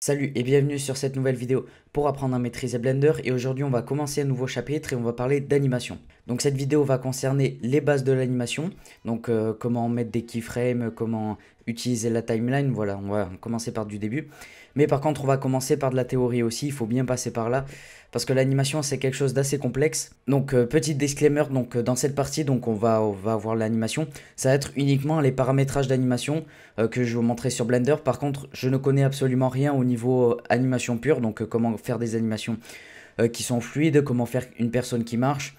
Salut et bienvenue sur cette nouvelle vidéo pour apprendre à maîtriser Blender et aujourd'hui on va commencer un nouveau chapitre et on va parler d'animation. Donc cette vidéo va concerner les bases de l'animation, donc euh, comment mettre des keyframes, comment utiliser la timeline. Voilà, on va commencer par du début. Mais par contre, on va commencer par de la théorie aussi. Il faut bien passer par là parce que l'animation c'est quelque chose d'assez complexe. Donc petite euh, petit disclaimer, donc euh, dans cette partie, donc on va on va voir l'animation. Ça va être uniquement les paramétrages d'animation euh, que je vais vous montrer sur Blender. Par contre, je ne connais absolument rien au niveau animation pure, donc comment faire des animations qui sont fluides, comment faire une personne qui marche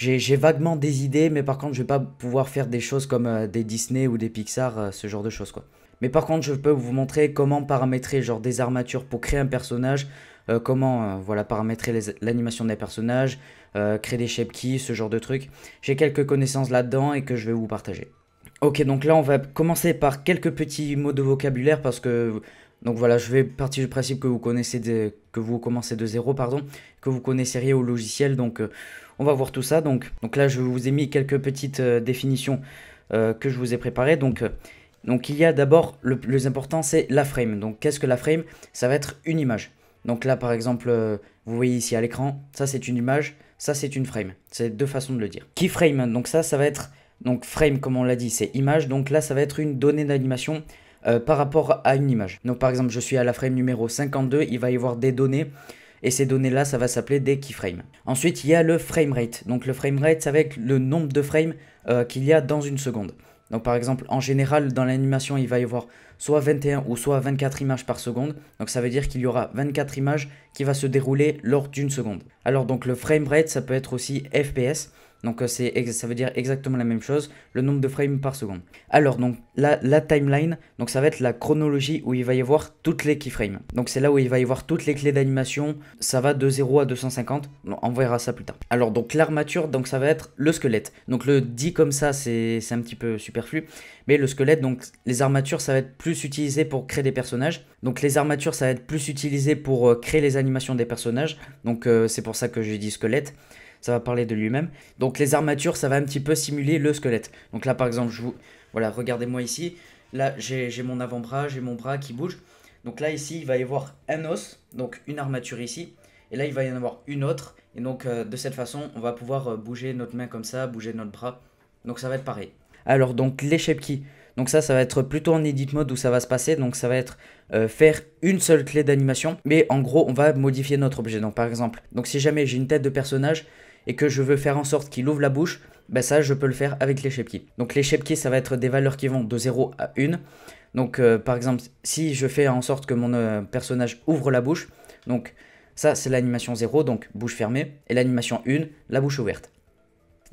j'ai vaguement des idées, mais par contre, je vais pas pouvoir faire des choses comme euh, des Disney ou des Pixar, euh, ce genre de choses quoi. Mais par contre, je peux vous montrer comment paramétrer genre des armatures pour créer un personnage, euh, comment voilà paramétrer l'animation des personnages, créer des shape keys, ce genre de trucs. J'ai quelques connaissances là-dedans et que je vais vous partager. Ok, donc là on va commencer par quelques petits mots de vocabulaire parce que donc voilà, je vais partir du principe que vous connaissez que vous commencez de zéro, pardon, que vous connaissez au logiciel. Donc euh, on va voir tout ça. Donc, donc là, je vous ai mis quelques petites euh, définitions euh, que je vous ai préparées. Donc, donc il y a d'abord, le plus important, c'est la frame. Donc qu'est-ce que la frame Ça va être une image. Donc là, par exemple, vous voyez ici à l'écran, ça c'est une image, ça c'est une frame. C'est deux façons de le dire. Keyframe, donc ça, ça va être... Donc frame, comme on l'a dit, c'est image. Donc là, ça va être une donnée d'animation euh, par rapport à une image. Donc par exemple, je suis à la frame numéro 52, il va y avoir des données et ces données-là, ça va s'appeler des keyframes. Ensuite, il y a le framerate. Donc le framerate, ça va être le nombre de frames euh, qu'il y a dans une seconde. Donc par exemple, en général, dans l'animation, il va y avoir soit 21 ou soit 24 images par seconde. Donc ça veut dire qu'il y aura 24 images qui va se dérouler lors d'une seconde. Alors donc le frame rate, ça peut être aussi FPS. Donc euh, c'est ça veut dire exactement la même chose, le nombre de frames par seconde. Alors donc la, timeline, donc ça va être la chronologie où il va y avoir toutes les keyframes. Donc c'est là où il va y avoir toutes les clés d'animation, ça va de 0 à 250, on verra ça plus tard. Alors donc l'armature, donc ça va être le squelette. Donc le dit comme ça c'est un petit peu superflu, mais le squelette, donc les armatures ça va être plus utilisé pour créer des personnages. Donc les armatures ça va être plus utilisé pour euh, créer les animations des personnages, donc euh, c'est pour ça que j'ai dit squelette ça va parler de lui-même. Donc les armatures, ça va un petit peu simuler le squelette. Donc là, par exemple, je vous... Voilà, regardez-moi ici. Là, j'ai mon avant-bras, j'ai mon bras qui bouge. Donc là, ici, il va y avoir un os, donc une armature ici. Et là, il va y en avoir une autre. Et donc, euh, de cette façon, on va pouvoir euh, bouger notre main comme ça, bouger notre bras. Donc ça va être pareil. Alors, donc, les shape Donc ça, ça va être plutôt en edit mode où ça va se passer. Donc ça va être euh, faire une seule clé d'animation. Mais en gros, on va modifier notre objet. Donc par exemple, donc si jamais j'ai une tête de personnage, et que je veux faire en sorte qu'il ouvre la bouche, bah ça je peux le faire avec les keys. Donc les keys ça va être des valeurs qui vont de 0 à 1. Donc euh, par exemple si je fais en sorte que mon euh, personnage ouvre la bouche, donc ça c'est l'animation 0, donc bouche fermée, et l'animation 1, la bouche ouverte.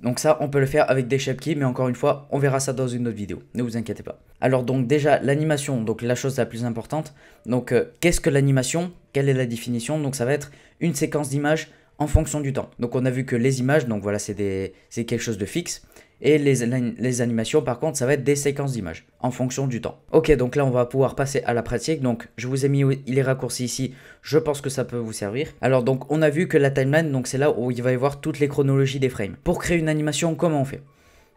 Donc ça, on peut le faire avec des keys mais encore une fois, on verra ça dans une autre vidéo, ne vous inquiétez pas. Alors donc déjà, l'animation, donc la chose la plus importante. Donc euh, qu'est-ce que l'animation Quelle est la définition Donc ça va être une séquence d'images en fonction du temps. Donc on a vu que les images, donc voilà, c'est quelque chose de fixe. Et les, les, animations, par contre, ça va être des séquences d'images, en fonction du temps. Ok, donc là, on va pouvoir passer à la pratique. Donc, je vous ai mis les raccourcis ici, je pense que ça peut vous servir. Alors, donc, on a vu que la timeline, donc c'est là où il va y avoir toutes les chronologies des frames. Pour créer une animation, comment on fait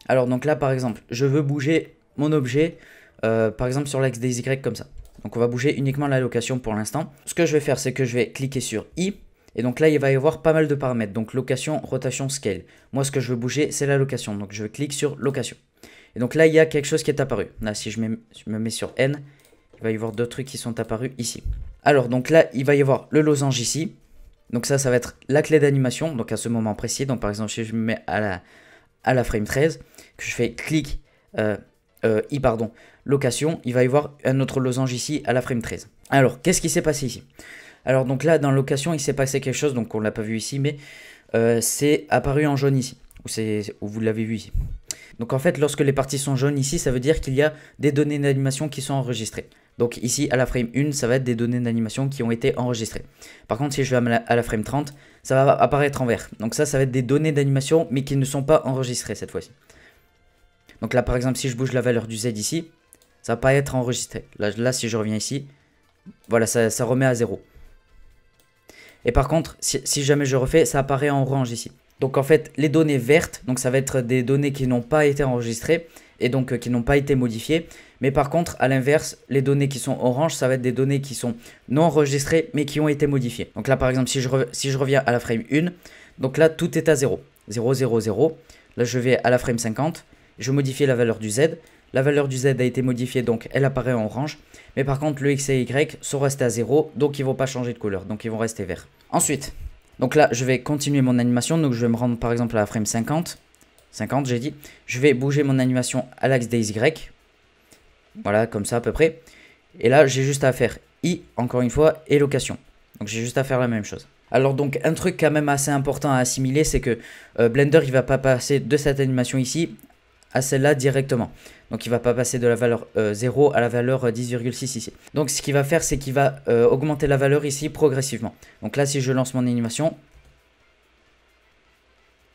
Alors, donc là, par exemple, je veux bouger mon objet, euh, par exemple, sur l'axe des Y, comme ça. Donc, on va bouger uniquement la location pour l'instant. Ce que je vais faire, c'est que je vais cliquer sur I, et donc là, il va y avoir pas mal de paramètres. Donc location, rotation, scale. Moi, ce que je veux bouger, c'est la location. Donc je clique sur location. Et donc là, il y a quelque chose qui est apparu. Là, si je, me mets sur N, il va y avoir d'autres trucs qui sont apparus ici. Alors, donc là, il va y avoir le losange ici. Donc ça, ça va être la clé d'animation, donc à ce moment précis. Donc par exemple, si je me mets à la, à la frame 13, que je fais clic, euh, euh, i pardon, location, il va y avoir un autre losange ici à la frame 13. Alors, qu'est-ce qui s'est passé ici alors donc là, dans location, il s'est passé quelque chose, donc on l'a pas vu ici, mais euh, c'est apparu en jaune ici, ou, vous l'avez vu ici. Donc en fait, lorsque les parties sont jaunes ici, ça veut dire qu'il y a des données d'animation qui sont enregistrées. Donc ici, à la frame 1, ça va être des données d'animation qui ont été enregistrées. Par contre, si je vais à la frame 30, ça va apparaître en vert. Donc ça, ça va être des données d'animation, mais qui ne sont pas enregistrées cette fois-ci. Donc là, par exemple, si je bouge la valeur du Z ici, ça va pas être enregistré. Là, si je reviens ici, voilà, ça, ça remet à zéro. Et par contre, si, jamais je refais, ça apparaît en orange ici. Donc en fait, les données vertes, donc ça va être des données qui n'ont pas été enregistrées et donc euh, qui n'ont pas été modifiées. Mais par contre, à l'inverse, les données qui sont oranges, ça va être des données qui sont non enregistrées mais qui ont été modifiées. Donc là, par exemple, si je, si je reviens à la frame 1, donc là, tout est à 0. 0, 0, 0. Là, je vais à la frame 50, je modifie la valeur du Z, la valeur du Z a été modifiée, donc elle apparaît en orange. Mais par contre, le X et Y sont restés à 0, donc ils vont pas changer de couleur, donc ils vont rester verts. Ensuite, donc là, je vais continuer mon animation. Donc je vais me rendre par exemple à la frame 50. 50, j'ai dit. Je vais bouger mon animation à l'axe des Y. Voilà, comme ça à peu près. Et là, j'ai juste à faire I, encore une fois, et location. Donc j'ai juste à faire la même chose. Alors donc un truc quand même assez important à assimiler, c'est que euh, Blender il va pas passer de cette animation ici à celle-là directement. Donc il va pas passer de la valeur 0 euh, à la valeur 10,6 euh, ici. Donc ce qu'il va faire, c'est qu'il va euh, augmenter la valeur ici progressivement. Donc là, si je lance mon animation,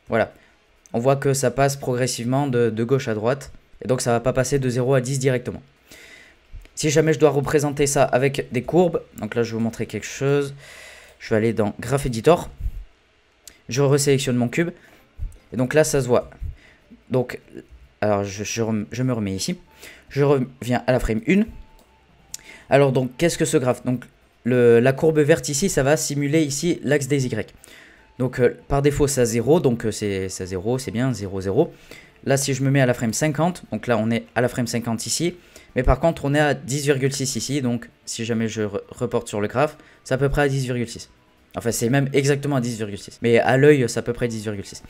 voilà. On voit que ça passe progressivement de, gauche à droite. Et donc ça va pas passer de 0 à 10 directement. Si jamais je dois représenter ça avec des courbes, donc là je vais vous montrer quelque chose. Je vais aller dans Graph Editor. Je resélectionne mon cube. Et donc là ça se voit. Donc alors je, me remets ici. Je reviens à la frame 1. Alors donc qu'est-ce que ce graphe Donc le, la courbe verte ici, ça va simuler ici l'axe des Y. Donc euh, par défaut ça 0, donc euh, c'est 0, c'est bien, 0, 0. Là si je me mets à la frame 50, donc là on est à la frame 50 ici. Mais par contre on est à 10,6 ici, donc si jamais je reporte sur le graphe, c'est à peu près à 10,6. Enfin, c'est même exactement à 10,6. Mais à l'œil, c'est à peu près 10,6.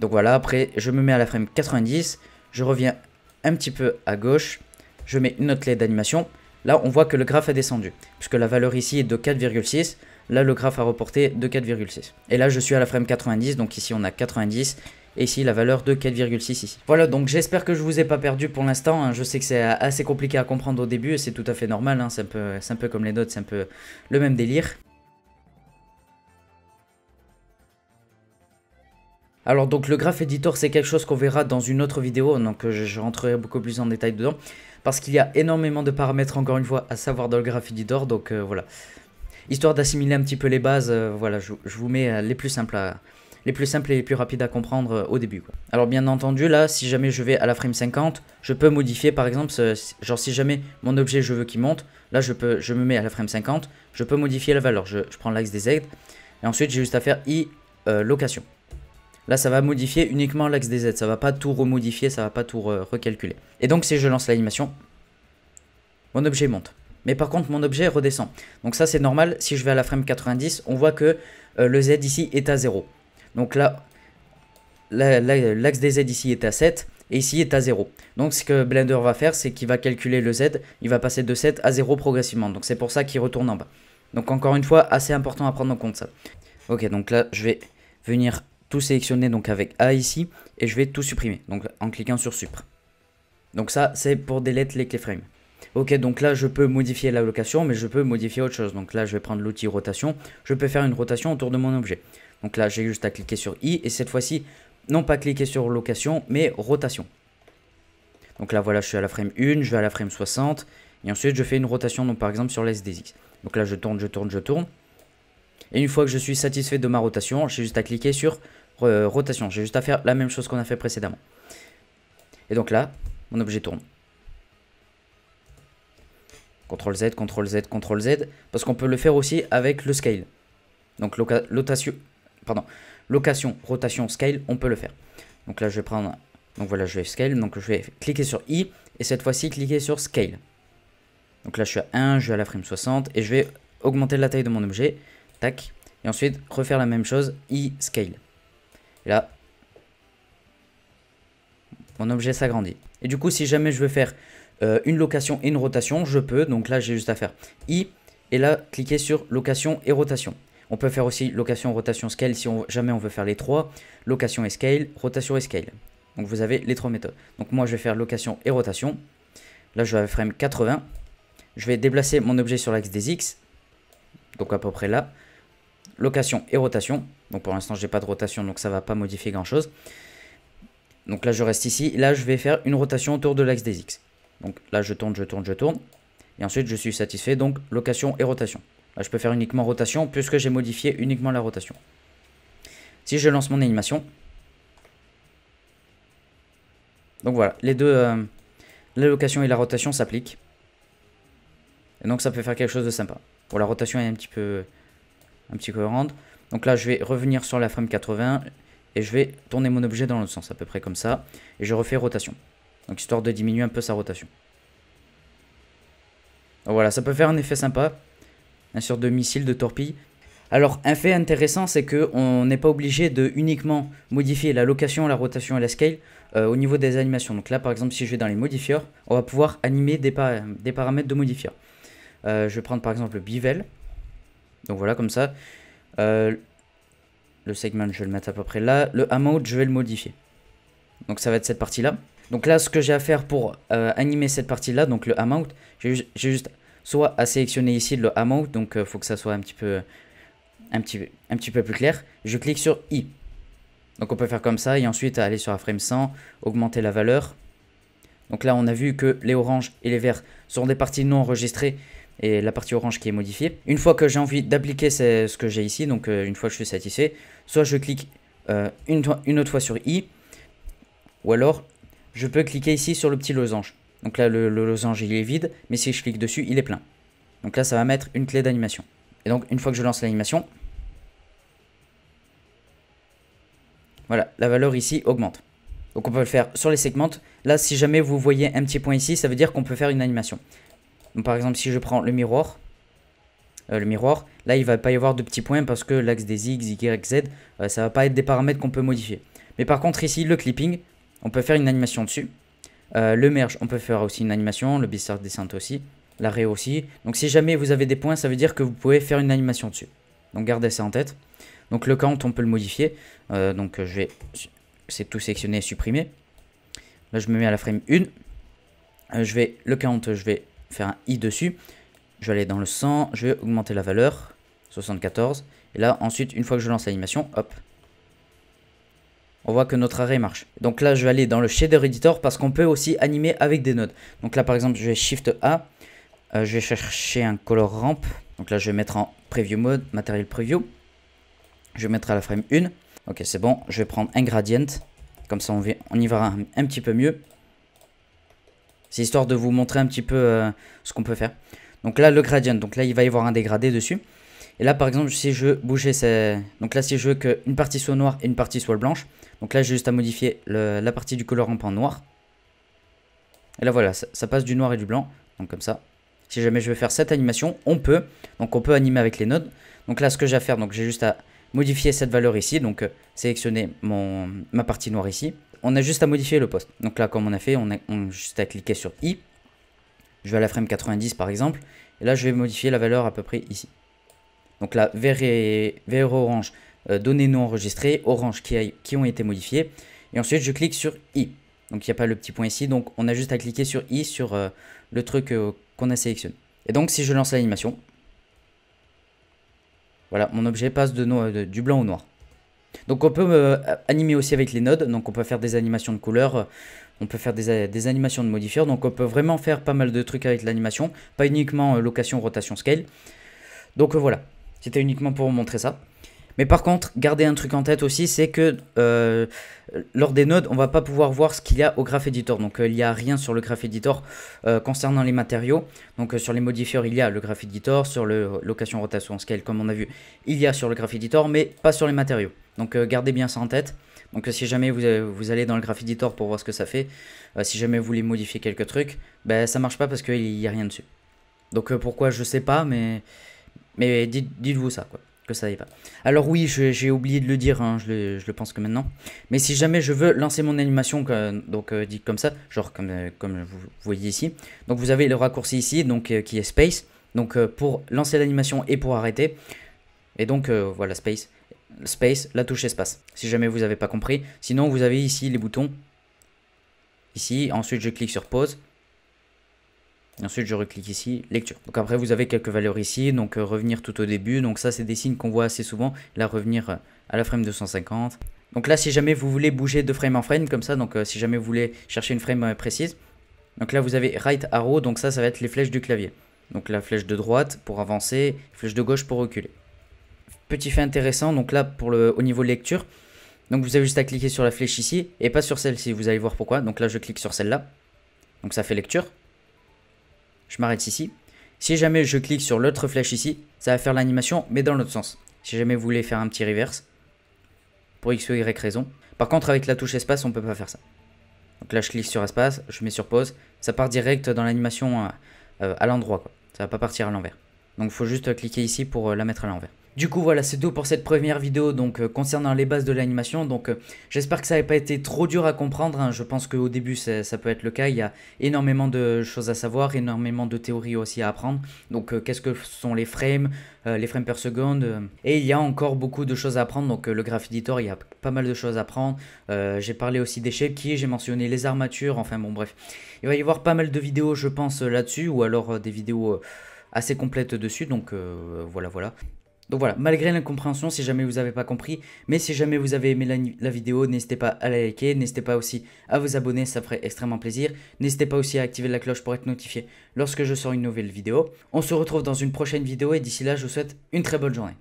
Donc voilà, après, je me mets à la frame 90. Je reviens un petit peu à gauche. Je mets une autre clé d'animation. Là, on voit que le graphe a descendu, puisque la valeur ici est de 4,6. Là, le graphe a reporté de 4,6. Et là, je suis à la frame 90, donc ici, on a 90 et ici la valeur de 4,6 ici. Voilà donc j'espère que je vous ai pas perdu pour l'instant, hein. je sais que c'est assez compliqué à comprendre au début et c'est tout à fait normal, hein. c'est un, un, peu comme les notes, c'est un peu le même délire. Alors donc le graph editor c'est quelque chose qu'on verra dans une autre vidéo, donc euh, je, rentrerai beaucoup plus en détail dedans, parce qu'il y a énormément de paramètres encore une fois à savoir dans le graph editor, donc euh, voilà. Histoire d'assimiler un petit peu les bases, euh, voilà, je, vous mets les plus simples les plus simples et les plus rapides à comprendre au début. Alors bien entendu, là, si jamais je vais à la frame 50, je peux modifier par exemple, ce, genre si jamais mon objet je veux qu'il monte, là je, peux, je me mets à la frame 50, je peux modifier la valeur, je, prends l'axe des aides, et ensuite j'ai juste à faire i location. Là, ça va modifier uniquement l'axe des Z. Ça va pas tout remodifier, ça va pas tout recalculer. Et donc, si je lance l'animation, mon objet monte. Mais par contre, mon objet redescend. Donc ça, c'est normal. Si je vais à la frame 90, on voit que euh, le Z ici est à 0. Donc là, l'axe des Z ici est à 7 et ici est à 0. Donc ce que Blender va faire, c'est qu'il va calculer le Z. Il va passer de 7 à 0 progressivement. Donc c'est pour ça qu'il retourne en bas. Donc encore une fois, assez important à prendre en compte ça. Ok, donc là, je vais venir sélectionner donc avec A ici et je vais tout supprimer donc en cliquant sur supr. Donc ça c'est pour delete les frames Ok donc là je peux modifier la location mais je peux modifier autre chose. Donc là je vais prendre l'outil rotation, je peux faire une rotation autour de mon objet. Donc là j'ai juste à cliquer sur I et cette fois-ci non pas cliquer sur location mais rotation. Donc là voilà je suis à la frame 1, je vais à la frame 60 et ensuite je fais une rotation donc par exemple sur x Donc là je tourne, je tourne, je tourne. Et une fois que je suis satisfait de ma rotation, j'ai juste à cliquer sur rotation. J'ai juste à faire la même chose qu'on a fait précédemment. Et donc là, mon objet tourne. CTRL Z, CTRL Z, CTRL Z, parce qu'on peut le faire aussi avec le scale. Donc location, pardon, location, rotation, scale, on peut le faire. Donc là je vais prendre, donc voilà je vais scale, donc je vais cliquer sur I, et cette fois-ci cliquer sur scale. Donc là je suis à 1, je suis à la frame 60, et je vais augmenter la taille de mon objet, tac, et ensuite refaire la même chose, I, scale. Et là, mon objet s'agrandit. Et du coup, si jamais je veux faire euh, une location et une rotation, je peux. Donc là, j'ai juste à faire I et là, cliquer sur location et rotation. On peut faire aussi location, rotation, scale si jamais on veut faire les trois. Location et scale, rotation et scale. Donc vous avez les trois méthodes. Donc moi, je vais faire location et rotation. Là, je vais à frame 80. Je vais déplacer mon objet sur l'axe des X. Donc à peu près là location et rotation. Donc pour l'instant, j'ai pas de rotation, donc ça va pas modifier grand-chose. Donc là, je reste ici. Là, je vais faire une rotation autour de l'axe des X. Donc là, je tourne, je tourne, je tourne. Et ensuite, je suis satisfait. Donc location et rotation. Là, je peux faire uniquement rotation puisque j'ai modifié uniquement la rotation. Si je lance mon animation. Donc voilà, les deux, euh, la location et la rotation s'appliquent. Et donc ça peut faire quelque chose de sympa. Pour la rotation est un petit peu un petit grande Donc là, je vais revenir sur la frame 80 et je vais tourner mon objet dans l'autre sens, à peu près comme ça. Et je refais rotation. Donc histoire de diminuer un peu sa rotation. voilà, ça peut faire un effet sympa. Un sort de missile, de torpille Alors, un fait intéressant, c'est que On n'est pas obligé de uniquement modifier la location, la rotation et la scale euh, au niveau des animations. Donc là, par exemple, si je vais dans les modifiers, on va pouvoir animer des, paramètres de modifieurs. Euh, je vais prendre par exemple le bevel. Donc voilà, comme ça. Euh, le segment, je vais le mettre à peu près là. Le amount, je vais le modifier. Donc ça va être cette partie-là. Donc là, ce que j'ai à faire pour euh, animer cette partie-là, donc le amount, j'ai juste soit à sélectionner ici le amount, donc il euh, faut que ça soit un petit peu un petit, un petit peu plus clair. Je clique sur I. Donc on peut faire comme ça et ensuite aller sur la frame 100, augmenter la valeur. Donc là on a vu que les oranges et les verts sont des parties non enregistrées et la partie orange qui est modifiée. Une fois que j'ai envie d'appliquer ce que j'ai ici, donc euh, une fois que je suis satisfait, soit je clique euh, une, autre fois sur i, ou alors je peux cliquer ici sur le petit losange. Donc là, le, le losange, il est vide, mais si je clique dessus, il est plein. Donc là, ça va mettre une clé d'animation. Et donc, une fois que je lance l'animation, voilà, la valeur ici augmente. Donc on peut le faire sur les segments. Là, si jamais vous voyez un petit point ici, ça veut dire qu'on peut faire une animation. Donc, par exemple, si je prends le miroir, euh, le miroir, là, il va pas y avoir de petits points parce que l'axe des X, Y, Z, euh, ça va pas être des paramètres qu'on peut modifier. Mais par contre, ici, le clipping, on peut faire une animation dessus. Euh, le merge, on peut faire aussi une animation, le bizarre descent aussi, l'arrêt aussi. Donc si jamais vous avez des points, ça veut dire que vous pouvez faire une animation dessus. Donc gardez ça en tête. Donc le count, on peut le modifier. donc je vais, c'est tout sélectionné et supprimer. Là, je me mets à la frame 1. je vais, le count, je vais faire un i dessus. Je vais aller dans le 100, je vais augmenter la valeur, 74. Et là, ensuite, une fois que je lance l'animation, hop, on voit que notre arrêt marche. Donc là, je vais aller dans le shader editor parce qu'on peut aussi animer avec des nodes. Donc là, par exemple, je vais Shift A, euh, je vais chercher un color ramp. Donc là, je vais mettre en preview mode, matériel preview. Je vais mettre à la frame 1. Ok, c'est bon, je vais prendre un gradient. Comme ça, on, y verra un petit peu mieux. C'est histoire de vous montrer un petit peu euh, ce qu'on peut faire. Donc là, le gradient. Donc là, il va y avoir un dégradé dessus. Et là, par exemple, si je bougeais ces... Donc là, si je veux qu'une partie soit noire et une partie soit blanche. Donc là, j'ai juste à modifier la partie du colorant en noir. Et là, voilà, ça, passe du noir et du blanc. Donc comme ça. Si jamais je veux faire cette animation, on peut. Donc on peut animer avec les nodes. Donc là, ce que j'ai à faire, donc j'ai juste à modifier cette valeur ici. Donc euh, sélectionner mon... ma partie noire ici on a juste à modifier le poste. Donc là, comme on a fait, on a, juste à cliquer sur i. Je vais à la frame 90 par exemple. Et là, je vais modifier la valeur à peu près ici. Donc là, vert, orange, euh, données non enregistrées, orange qui, ont été modifiées. Et ensuite, je clique sur i. Donc il n'y a pas le petit point ici. Donc on a juste à cliquer sur i sur euh, le truc euh, qu'on a sélectionné. Et donc si je lance l'animation, voilà, mon objet passe de du blanc au noir. Donc on peut euh, animer aussi avec les nodes, donc on peut faire des animations de couleurs, euh, on peut faire des, euh, des animations de modifier, donc on peut vraiment faire pas mal de trucs avec l'animation, pas uniquement location, rotation, scale. Donc voilà, c'était uniquement pour vous montrer ça. Mais par contre, gardez un truc en tête aussi, c'est que euh, lors des nodes, on va pas pouvoir voir ce qu'il y a au graph editor. Donc euh, il n'y a rien sur le graph editor euh, concernant les matériaux. Donc sur les modifiers, il y a le graph editor, sur le location, rotation, scale, comme on a vu, il y a sur le graph editor, mais pas sur les matériaux. Donc gardez bien ça en tête. Donc si jamais vous, allez dans le graph editor pour voir ce que ça fait, si jamais vous voulez modifier quelques trucs, ben ça marche pas parce qu'il n'y a rien dessus. Donc pourquoi je sais pas, mais, mais dites-vous ça quoi que ça y va. Alors oui, j'ai oublié de le dire, hein, je, le, pense que maintenant. Mais si jamais je veux lancer mon animation, donc euh, dit comme ça, genre comme, euh, comme vous voyez ici, donc vous avez le raccourci ici, donc euh, qui est space, donc pour lancer l'animation et pour arrêter. Et donc voilà, space, space, la touche espace, si jamais vous n'avez pas compris. Sinon, vous avez ici les boutons. Ici, ensuite je clique sur pause, ensuite, je reclique ici, lecture. Donc après, vous avez quelques valeurs ici, donc euh, revenir tout au début. Donc ça, c'est des signes qu'on voit assez souvent. Là, revenir euh, à la frame 250. Donc là, si jamais vous voulez bouger de frame en frame, comme ça, donc euh, si jamais vous voulez chercher une frame précise. Donc là, vous avez right arrow, donc ça, ça va être les flèches du clavier. Donc la flèche de droite pour avancer, flèche de gauche pour reculer. Petit fait intéressant, donc là, pour le, au niveau lecture, donc vous avez juste à cliquer sur la flèche ici et pas sur celle-ci. Vous allez voir pourquoi. Donc là, je clique sur celle-là. Donc ça fait lecture je m'arrête ici. Si jamais je clique sur l'autre flèche ici, ça va faire l'animation, mais dans l'autre sens. Si jamais vous voulez faire un petit reverse, pour x ou y raison. Par contre, avec la touche espace, on peut pas faire ça. Donc là, je clique sur espace, je mets sur pause. Ça part direct dans l'animation euh, euh, à, l'endroit. Ça va pas partir à l'envers. Donc, il faut juste cliquer ici pour euh, la mettre à l'envers. Du coup voilà c'est tout pour cette première vidéo donc euh, concernant les bases de l'animation donc euh, j'espère que ça n'a pas été trop dur à comprendre hein. je pense qu'au début ça, peut être le cas il y a énormément de choses à savoir énormément de théories aussi à apprendre donc euh, qu'est-ce que sont les frames les frames par seconde et il y a encore beaucoup de choses à apprendre donc le graph editor il y a pas mal de choses à apprendre j'ai parlé aussi des shape j'ai mentionné les armatures enfin bon bref il va y avoir pas mal de vidéos je pense là-dessus ou alors des vidéos assez complètes dessus donc voilà voilà donc voilà, malgré l'incompréhension, si jamais vous n'avez pas compris, mais si jamais vous avez aimé la, vidéo, n'hésitez pas à la liker, n'hésitez pas aussi à vous abonner, ça ferait extrêmement plaisir. N'hésitez pas aussi à activer la cloche pour être notifié lorsque je sors une nouvelle vidéo. On se retrouve dans une prochaine vidéo et d'ici là, je vous souhaite une très bonne journée.